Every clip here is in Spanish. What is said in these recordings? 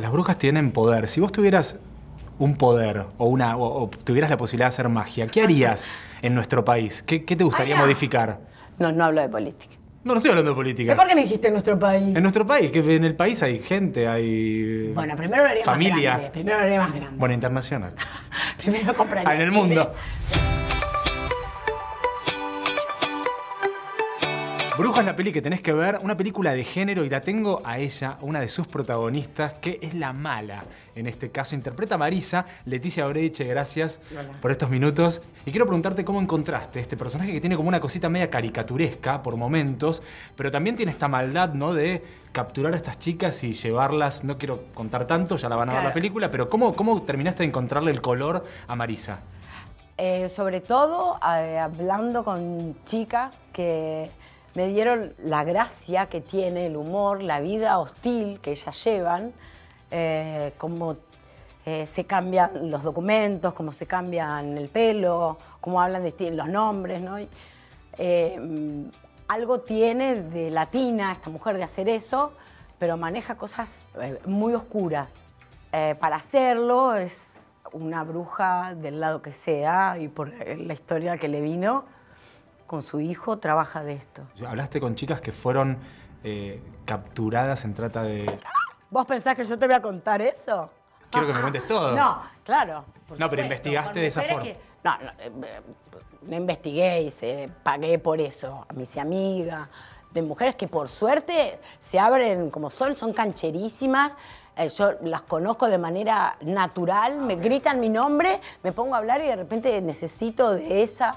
Las brujas tienen poder. Si vos tuvieras un poder o, una, tuvieras la posibilidad de hacer magia, ¿qué harías en nuestro país? ¿Qué, te gustaría modificar? No, no hablo de política. No, no estoy hablando de política. ¿Por qué me dijiste en nuestro país? En nuestro país, que en el país hay gente, hay. Bueno, primero lo haría familia. más Primero lo haría más grande. Bueno, internacional. primero compraría. Ah, en el mundo. Bruja es la peli que tenés que ver, una película de género, y la tengo a ella, una de sus protagonistas, que es la mala. En este caso, interpreta a Marisa. Leticia Breche, gracias por estos minutos. Y quiero preguntarte cómo encontraste este personaje que tiene como una cosita media caricaturesca por momentos, pero también tiene esta maldad, ¿no? De capturar a estas chicas y llevarlas. No quiero contar tanto, ya la van a ver la película, pero ¿cómo, ¿cómo terminaste de encontrarle el color a Marisa? Eh, sobre todo eh, hablando con chicas que me dieron la gracia que tiene el humor, la vida hostil que ella llevan, eh, cómo eh, se cambian los documentos, cómo se cambian el pelo, cómo hablan de los nombres, ¿no? Eh, algo tiene de latina esta mujer de hacer eso, pero maneja cosas muy oscuras. para hacerlo es una bruja del lado que sea y por la historia que le vino, con su hijo trabaja de esto. Hablaste con chicas que fueron eh, capturadas en trata de... ¿Vos pensás que yo te voy a contar eso? Quiero que me cuentes todo. No, claro. No, pero investigaste de esa forma. No, no, no, eh, eh, investigué y se pagué por eso. A mis amigas, de mujeres que por suerte se abren como son, son cancherísimas. yo las conozco de manera natural, me ah, gritan mi nombre, me pongo a hablar y de repente necesito de esa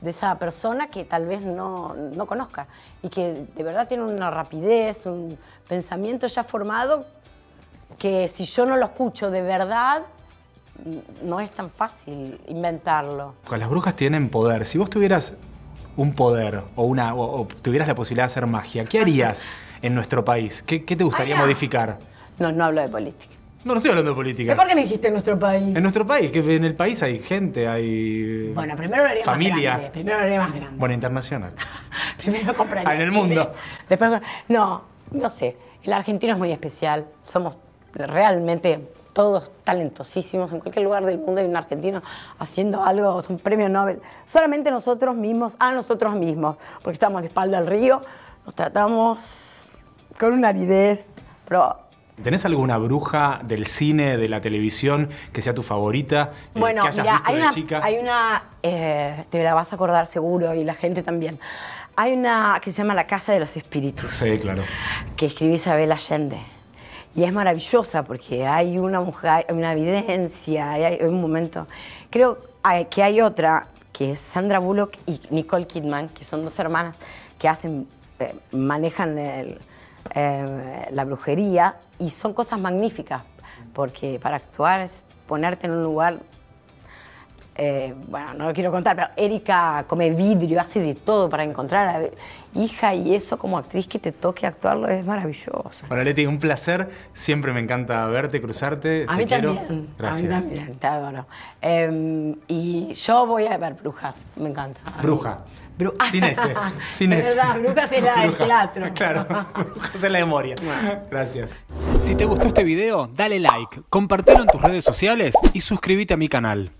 de esa persona que tal vez no, conozca y que de verdad tiene una rapidez, un pensamiento ya formado que si yo no lo escucho de verdad, no es tan fácil inventarlo. las brujas tienen poder. Si vos tuvieras un poder o, una, tuvieras la posibilidad de hacer magia, ¿qué harías en nuestro país? ¿Qué, te gustaría modificar? No, no hablo de política. No, no estoy hablando de política. ¿Y por qué me dijiste en nuestro país? En nuestro país, que en el país hay gente, hay. Bueno, primero lo familia. más grande. Primero lo más grande. Bueno, internacional. primero compraría. Ah, en el mundo. Después. No, no sé. El argentino es muy especial. Somos realmente todos talentosísimos. En cualquier lugar del mundo hay un argentino haciendo algo, un premio Nobel. Solamente nosotros mismos, a nosotros mismos, porque estamos de espalda al río, nos tratamos con una aridez, pero ¿Tenés alguna bruja del cine, de la televisión, que sea tu favorita? Eh, bueno, que hayas visto hay, de una, chica? hay una, eh, te la vas a acordar seguro y la gente también. Hay una que se llama La Casa de los Espíritus. Sí, claro. Que escribí Isabel Allende. Y es maravillosa porque hay una mujer, una evidencia, hay un momento. Creo que hay otra que es Sandra Bullock y Nicole Kidman, que son dos hermanas que hacen, eh, manejan la brujería y son cosas magníficas, porque para actuar es ponerte en un lugar eh, bueno, no lo quiero contar, pero Erika come vidrio, hace de todo para encontrar a la hija y eso como actriz que te toque actuarlo es maravilloso. Bueno, Leti, un placer, siempre me encanta verte, cruzarte. A mí también. Gracias. A mí también, te adoro. Em, y yo voy a ver Brujas, me encanta. Bruja. sin ese, sin Verdad, Brujas es la otro. Claro, Brujas es la memoria. Gracias. Si te gustó este video, dale like, compartelo en tus redes sociales y suscríbete a mi canal.